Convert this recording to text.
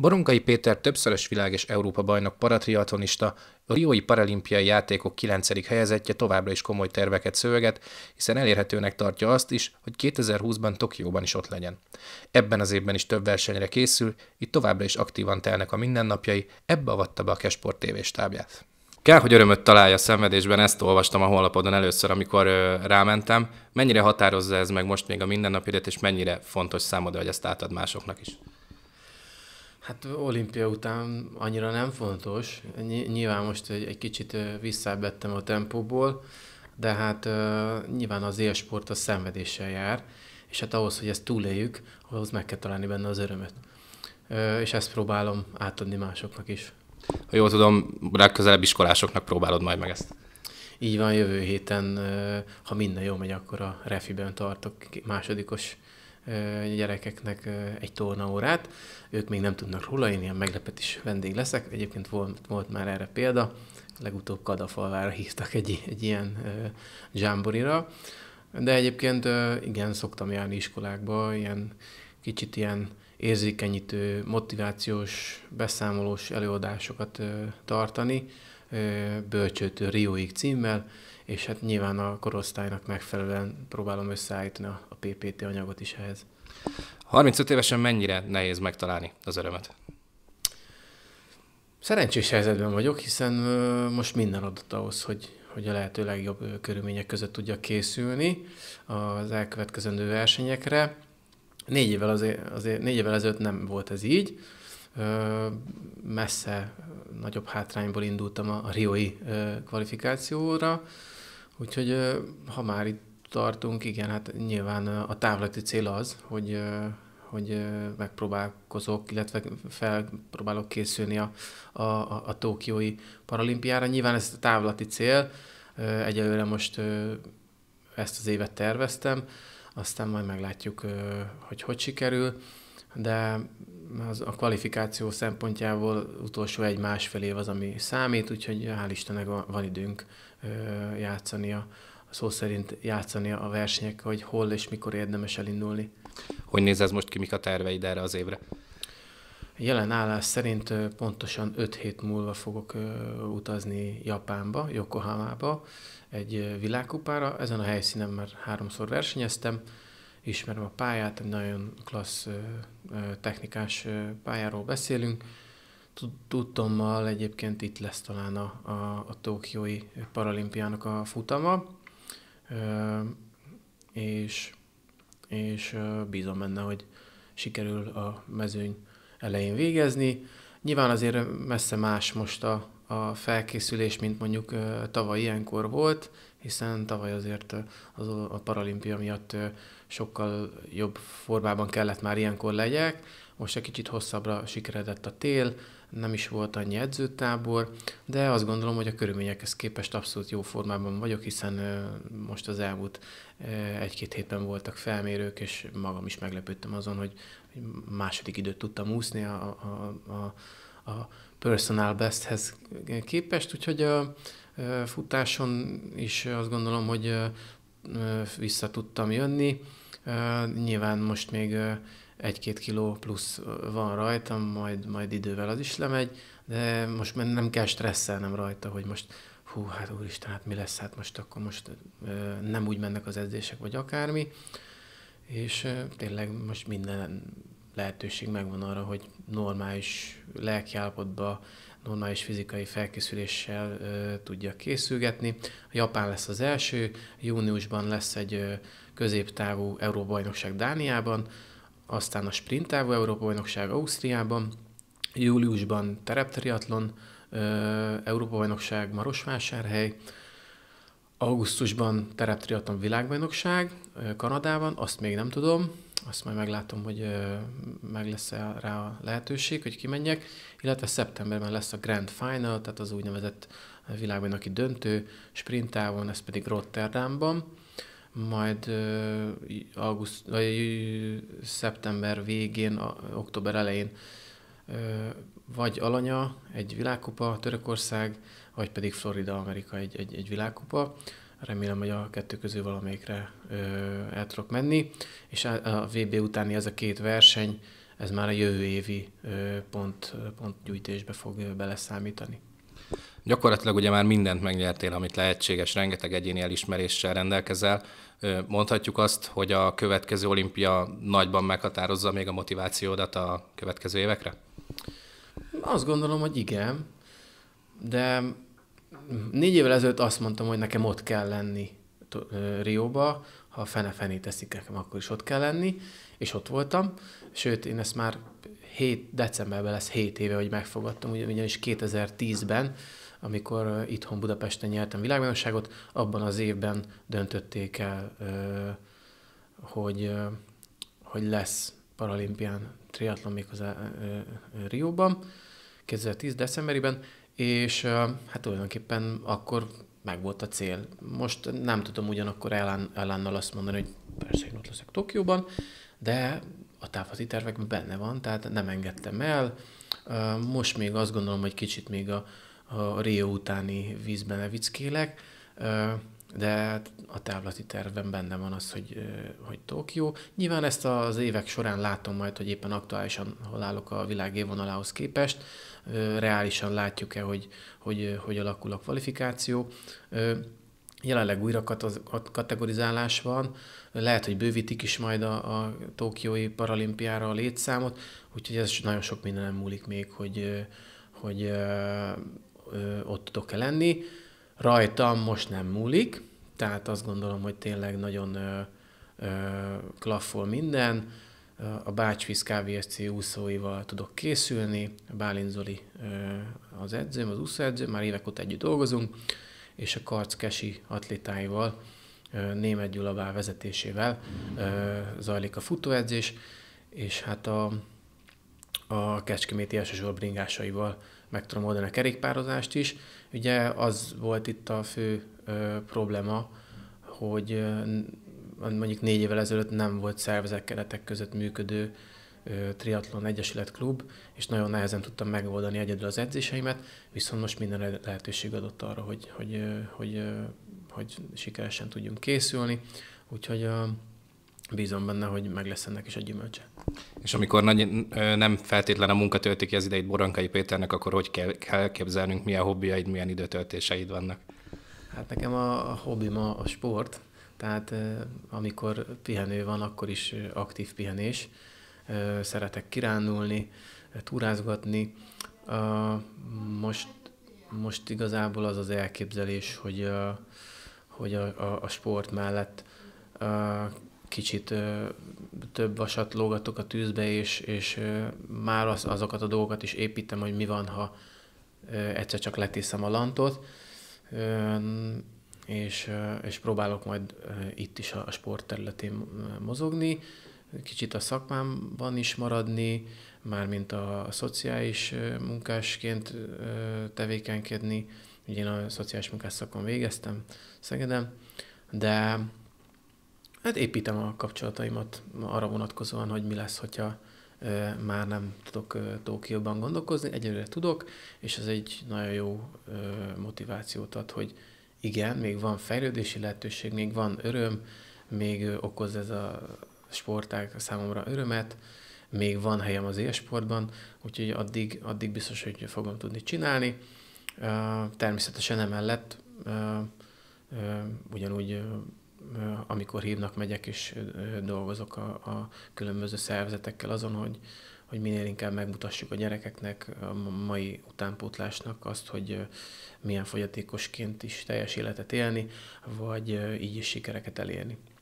Boronkai Péter többszörös világ és Európa bajnok paratriatonista, a Riói Paralimpiai játékok 9. helyezettje továbbra is komoly terveket szöveget, hiszen elérhetőnek tartja azt is, hogy 2020-ban Tokióban is ott legyen. Ebben az évben is több versenyre készül, itt továbbra is aktívan telnek a mindennapjai, ebbe avatta be a Kesport TV stábját. Kell, hogy örömöt találja a szenvedésben, ezt olvastam a honlapodon először, amikor ö, rámentem. Mennyire határozza ez meg most még a mindennapidet, és mennyire fontos számodra, hogy ezt átad másoknak is? Hát olimpia után annyira nem fontos. Ny- nyilván most egy, egy kicsit visszábettem a tempóból, de hát uh, nyilván az élsport a szenvedéssel jár, és hát ahhoz, hogy ezt túléljük, ahhoz meg kell találni benne az örömet. Uh, és ezt próbálom átadni másoknak is. Ha jól tudom, legközelebb iskolásoknak próbálod majd meg ezt. Így van, jövő héten, uh, ha minden jól megy, akkor a refiben tartok másodikos gyerekeknek egy tornaórát. Ők még nem tudnak róla, én ilyen is vendég leszek. Egyébként volt, volt már erre példa. Legutóbb Kadafalvára hívtak egy, egy ilyen zsámborira. De egyébként igen, szoktam járni iskolákba, ilyen kicsit ilyen érzékenyítő, motivációs, beszámolós előadásokat tartani, bölcsőtő Rióig címmel, és hát nyilván a korosztálynak megfelelően próbálom összeállítani a PPT anyagot is ehhez. 35 évesen mennyire nehéz megtalálni az örömet? Szerencsés helyzetben vagyok, hiszen most minden adott ahhoz, hogy, hogy a lehető legjobb körülmények között tudja készülni az elkövetkezendő versenyekre. Négy évvel, azért, azért, négy évvel ezelőtt nem volt ez így. Messze nagyobb hátrányból indultam a, a Rioi kvalifikációra, Úgyhogy ha már itt tartunk, igen, hát nyilván a távlati cél az, hogy hogy megpróbálkozok, illetve felpróbálok készülni a, a, a, a Tokiói paralimpiára. Nyilván ez a távlati cél, egyelőre most ezt az évet terveztem, aztán majd meglátjuk, hogy hogy sikerül de az a kvalifikáció szempontjából utolsó egy-másfél év az, ami számít, úgyhogy hál' Istennek van, időnk játszani a, szó szerint játszani a versenyek, hogy hol és mikor érdemes elindulni. Hogy néz ez most ki, mik a terveid erre az évre? Jelen állás szerint pontosan 5 hét múlva fogok utazni Japánba, Yokohamába, egy világkupára. Ezen a helyszínen már háromszor versenyeztem, ismerem a pályát, egy nagyon klassz technikás pályáról beszélünk. Tudtommal egyébként itt lesz talán a, a, a Tokiói paralimpiának a futama, és, és bízom benne, hogy sikerül a mezőny elején végezni. Nyilván azért messze más most a, a felkészülés, mint mondjuk tavaly ilyenkor volt, hiszen tavaly azért az a paralimpia miatt sokkal jobb formában kellett már ilyenkor legyek, most egy kicsit hosszabbra sikeredett a tél, nem is volt annyi edzőtábor, de azt gondolom, hogy a körülményekhez képest abszolút jó formában vagyok, hiszen most az elmúlt egy-két hétben voltak felmérők, és magam is meglepődtem azon, hogy második időt tudtam úszni a, a, a a personal besthez képest, úgyhogy a futáson is azt gondolom, hogy vissza tudtam jönni. Nyilván most még egy-két kiló plusz van rajtam, majd, majd idővel az is lemegy, de most már nem kell stresszelnem rajta, hogy most hú, hát úristen, hát mi lesz, hát most akkor most nem úgy mennek az edzések, vagy akármi. És tényleg most minden lehetőség megvan arra, hogy normális lelkiállapotba, normális fizikai felkészüléssel ö, tudja készülgetni. A Japán lesz az első, júniusban lesz egy ö, középtávú Euróbajnokság Dániában, aztán a sprinttávú Európa-bajnokság Ausztriában, júliusban tereptriatlon, Európa-bajnokság Marosvásárhely, augusztusban tereptriatlon világbajnokság Kanadában, azt még nem tudom, azt majd meglátom, hogy meg lesz-e rá a lehetőség, hogy kimenjek, illetve szeptemberben lesz a Grand Final, tehát az úgynevezett világbajnoki döntő sprintávon, ez pedig Rotterdamban, majd auguszt vagy szeptember végén, október elején vagy Alanya, egy világkupa Törökország, vagy pedig Florida Amerika, egy, egy, egy világkupa remélem, hogy a kettő közül valamelyikre ö, el tudok menni, és a, a VB utáni ez a két verseny, ez már a jövő évi ö, pont, pont gyűjtésbe fog ö, beleszámítani. Gyakorlatilag ugye már mindent megnyertél, amit lehetséges, rengeteg egyéni elismeréssel rendelkezel. Mondhatjuk azt, hogy a következő olimpia nagyban meghatározza még a motivációdat a következő évekre? Azt gondolom, hogy igen, de négy évvel ezelőtt azt mondtam, hogy nekem ott kell lenni Rióba, ha fene-fené teszik nekem, akkor is ott kell lenni, és ott voltam. Sőt, én ezt már 7, decemberben lesz 7 éve, hogy megfogadtam, ugyanis 2010-ben, amikor itthon Budapesten nyertem világbajnokságot, abban az évben döntötték el, hogy, hogy lesz paralimpián triatlon méghozzá Rióban, 2010 decemberiben, és hát tulajdonképpen akkor meg volt a cél. Most nem tudom ugyanakkor ellen, ellennal azt mondani, hogy persze én ott leszek Tokióban, de a távhati tervekben benne van, tehát nem engedtem el. Most még azt gondolom, hogy kicsit még a, a Rio utáni vízben evickélek, de a távlati tervben benne van az, hogy, hogy Tokió. Nyilván ezt az évek során látom majd, hogy éppen aktuálisan hol állok a világ évvonalához képest, reálisan látjuk-e, hogy, hogy, hogy alakul a kvalifikáció. Jelenleg újra kategorizálás van, lehet, hogy bővítik is majd a, a Tokiói paralimpiára a létszámot, úgyhogy ez nagyon sok minden nem múlik még, hogy, hogy ö, ö, ott tudok-e lenni. Rajtam most nem múlik, tehát azt gondolom, hogy tényleg nagyon ö, ö, klaffol minden a Bácsvíz KVSC úszóival tudok készülni, Bálint Zoli az edzőm, az úszóedző, már évek óta együtt dolgozunk, és a Karckesi atlétáival, Németh Gyula vezetésével zajlik a futóedzés, és hát a, a Kecskeméti elsősorban bringásaival meg tudom oldani a kerékpározást is. Ugye az volt itt a fő ö, probléma, hogy mondjuk négy évvel ezelőtt nem volt szervezek keretek között működő triatlon egyesület klub, és nagyon nehezen tudtam megoldani egyedül az edzéseimet, viszont most minden lehetőség adott arra, hogy, hogy, hogy, hogy sikeresen tudjunk készülni, úgyhogy bízom benne, hogy meg lesz ennek is a gyümölcse. És amikor nagy, nem feltétlen a munka tölti ki az ideit Borankai Péternek, akkor hogy kell, kell képzelnünk, milyen hobbiaid, milyen időtöltéseid vannak? Hát nekem a, a hobbim a, a sport, tehát amikor pihenő van, akkor is aktív pihenés. Szeretek kirándulni, túrázgatni. Most, most igazából az az elképzelés, hogy, hogy a, a, a sport mellett kicsit több vasat lógatok a tűzbe, és, és már az, azokat a dolgokat is építem, hogy mi van, ha egyszer csak letiszem a lantot és, és próbálok majd itt is a sport területén mozogni, kicsit a szakmámban is maradni, mármint a szociális munkásként tevékenykedni. Ugye én a szociális munkás szakon végeztem Szegeden, de hát építem a kapcsolataimat arra vonatkozóan, hogy mi lesz, hogyha már nem tudok Tókióban gondolkozni, egyelőre tudok, és ez egy nagyon jó motivációt ad, hogy igen, még van fejlődési lehetőség, még van öröm, még okoz ez a sportág számomra örömet, még van helyem az élsportban, úgyhogy addig, addig biztos, hogy fogom tudni csinálni. Természetesen emellett ugyanúgy amikor hívnak, megyek és dolgozok a, a különböző szervezetekkel azon, hogy, hogy minél inkább megmutassuk a gyerekeknek, a mai utánpótlásnak azt, hogy milyen fogyatékosként is teljes életet élni, vagy így is sikereket elérni.